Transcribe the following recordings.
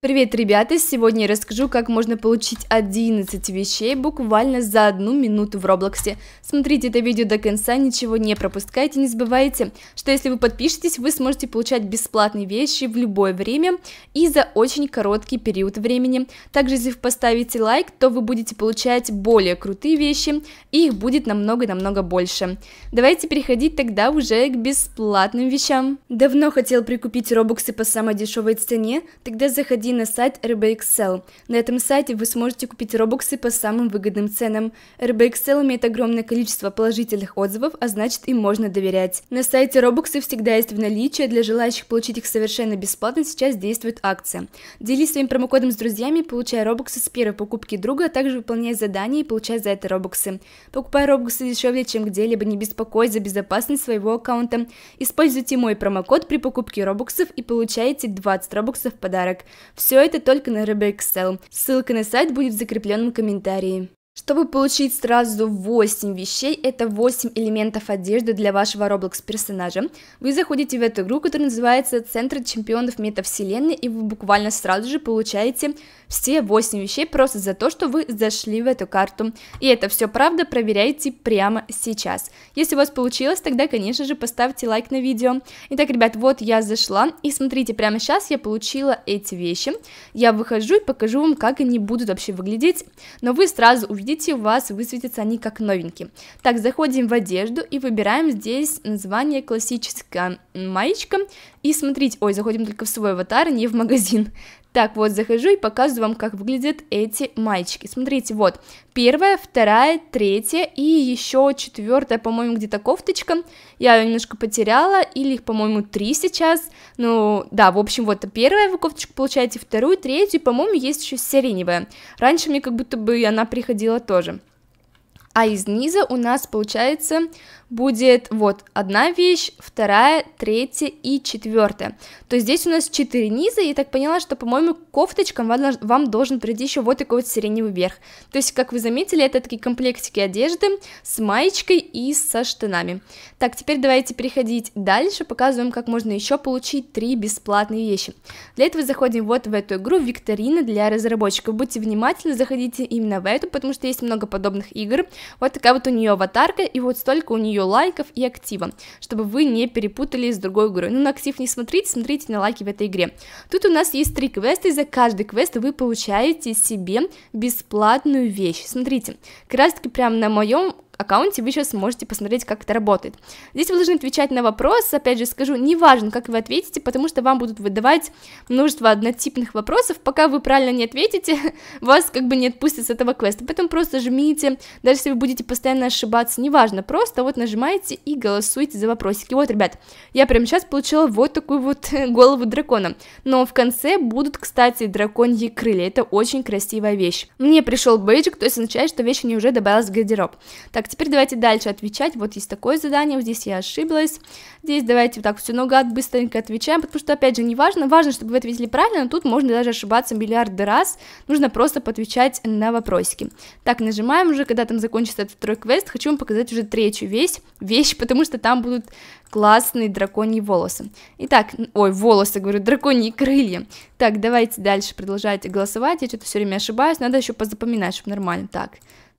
Привет, ребята! Сегодня я расскажу, как можно получить 11 вещей буквально за одну минуту в Роблоксе. Смотрите это видео до конца, ничего не пропускайте, не забывайте, что если вы подпишетесь, вы сможете получать бесплатные вещи в любое время и за очень короткий период времени. Также, если вы поставите лайк, то вы будете получать более крутые вещи, и их будет намного-намного больше. Давайте переходить тогда уже к бесплатным вещам. Давно хотел прикупить Робоксы по самой дешевой цене, тогда заходите переходи на сайт RBXL. На этом сайте вы сможете купить робоксы по самым выгодным ценам. RBXL имеет огромное количество положительных отзывов, а значит им можно доверять. На сайте робоксы всегда есть в наличии, для желающих получить их совершенно бесплатно сейчас действует акция. Делись своим промокодом с друзьями, получая робоксы с первой покупки друга, а также выполняя задания и получая за это робоксы. Покупай робоксы дешевле, чем где-либо, не беспокойся за безопасность своего аккаунта. Используйте мой промокод при покупке робоксов и получаете 20 робоксов в подарок. Все это только на RBXL. Ссылка на сайт будет в закрепленном комментарии. Чтобы получить сразу 8 вещей, это 8 элементов одежды для вашего Roblox персонажа, вы заходите в эту игру, которая называется Центр чемпионов метавселенной, и вы буквально сразу же получаете все 8 вещей просто за то, что вы зашли в эту карту. И это все правда, проверяйте прямо сейчас. Если у вас получилось, тогда, конечно же, поставьте лайк на видео. Итак, ребят, вот я зашла, и смотрите, прямо сейчас я получила эти вещи. Я выхожу и покажу вам, как они будут вообще выглядеть, но вы сразу увидите, видите, у вас высветятся они как новенькие. Так, заходим в одежду и выбираем здесь название классическая маечка. И смотрите, ой, заходим только в свой аватар, не в магазин. Так вот, захожу и показываю вам, как выглядят эти мальчики. Смотрите, вот, первая, вторая, третья и еще четвертая, по-моему, где-то кофточка. Я ее немножко потеряла, или их, по-моему, три сейчас. Ну, да, в общем, вот первая вы кофточку получаете, вторую, третью, по-моему, есть еще сиреневая. Раньше мне как будто бы она приходила тоже. А из низа у нас получается будет вот одна вещь, вторая, третья и четвертая. То есть здесь у нас четыре низа, и я так поняла, что, по-моему, кофточкам вам, должен прийти еще вот такой вот сиреневый верх. То есть, как вы заметили, это такие комплектики одежды с маечкой и со штанами. Так, теперь давайте переходить дальше, показываем, как можно еще получить три бесплатные вещи. Для этого заходим вот в эту игру «Викторина для разработчиков». Будьте внимательны, заходите именно в эту, потому что есть много подобных игр. Вот такая вот у нее аватарка, и вот столько у нее ее лайков и актива, чтобы вы не перепутали с другой игрой. Ну, на актив не смотрите, смотрите на лайки в этой игре. Тут у нас есть три квеста, и за каждый квест вы получаете себе бесплатную вещь. Смотрите, как раз таки прям на моем аккаунте вы сейчас можете посмотреть, как это работает. Здесь вы должны отвечать на вопрос, опять же скажу, не важно, как вы ответите, потому что вам будут выдавать множество однотипных вопросов, пока вы правильно не ответите, вас как бы не отпустят с этого квеста, поэтому просто жмите, даже если вы будете постоянно ошибаться, неважно, просто вот нажимаете и голосуете за вопросики. Вот, ребят, я прямо сейчас получила вот такую вот голову дракона, но в конце будут, кстати, драконьи крылья, это очень красивая вещь. Мне пришел бейджик, то есть означает, что вещь мне уже добавилась в гардероб. Так, теперь давайте дальше отвечать. Вот есть такое задание, вот здесь я ошиблась. Здесь давайте вот так все наугад быстренько отвечаем, потому что, опять же, не важно. Важно, чтобы вы ответили правильно, но тут можно даже ошибаться миллиарды раз. Нужно просто подвечать на вопросики. Так, нажимаем уже, когда там закончится этот второй квест, хочу вам показать уже третью вещь, вещь потому что там будут классные драконьи волосы. Итак, ой, волосы, говорю, драконьи крылья. Так, давайте дальше продолжать голосовать, я что-то все время ошибаюсь, надо еще позапоминать, чтобы нормально. Так,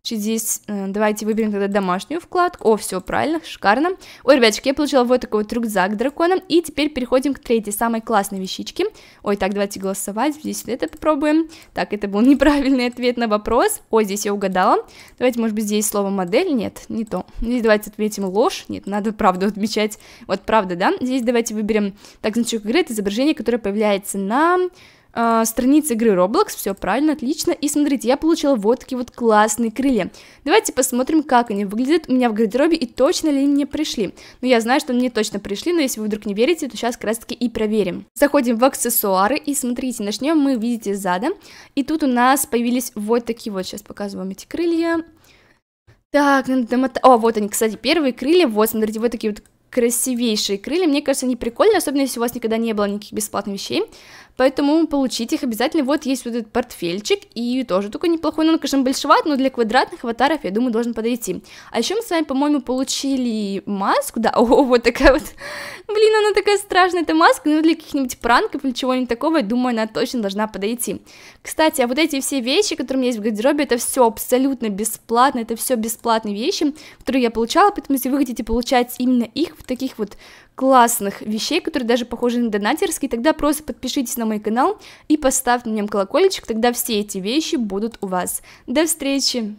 Здесь э, давайте выберем тогда домашнюю вкладку. О, все правильно, шикарно. Ой, ребяточки, я получила вот такой вот рюкзак дракона. И теперь переходим к третьей, самой классной вещичке. Ой, так, давайте голосовать. Здесь вот это попробуем. Так, это был неправильный ответ на вопрос. Ой, здесь я угадала. Давайте, может быть, здесь слово модель. Нет, не то. Здесь давайте отметим ложь. Нет, надо правду отмечать. Вот правда, да? Здесь давайте выберем так, значок игры. Это изображение, которое появляется на э, а, страниц игры Roblox, все правильно, отлично. И смотрите, я получила вот такие вот классные крылья. Давайте посмотрим, как они выглядят у меня в гардеробе и точно ли они мне пришли. Ну, я знаю, что они точно пришли, но если вы вдруг не верите, то сейчас как раз таки и проверим. Заходим в аксессуары и смотрите, начнем мы, видите, задом. И тут у нас появились вот такие вот, сейчас показываю вам эти крылья. Так, надо домотать. О, вот они, кстати, первые крылья. Вот, смотрите, вот такие вот красивейшие крылья. Мне кажется, они прикольные, особенно если у вас никогда не было никаких бесплатных вещей поэтому получить их обязательно. Вот есть вот этот портфельчик, и тоже только неплохой, но он, конечно, большеват, но для квадратных аватаров, я думаю, должен подойти. А еще мы с вами, по-моему, получили маску, да, о, вот такая вот, блин, она такая страшная, эта маска, ну, для каких-нибудь пранков или чего-нибудь такого, я думаю, она точно должна подойти. Кстати, а вот эти все вещи, которые у меня есть в гардеробе, это все абсолютно бесплатно, это все бесплатные вещи, которые я получала, поэтому если вы хотите получать именно их в таких вот классных вещей, которые даже похожи на донатерские, тогда просто подпишитесь на мой канал и поставь на нем колокольчик, тогда все эти вещи будут у вас. До встречи!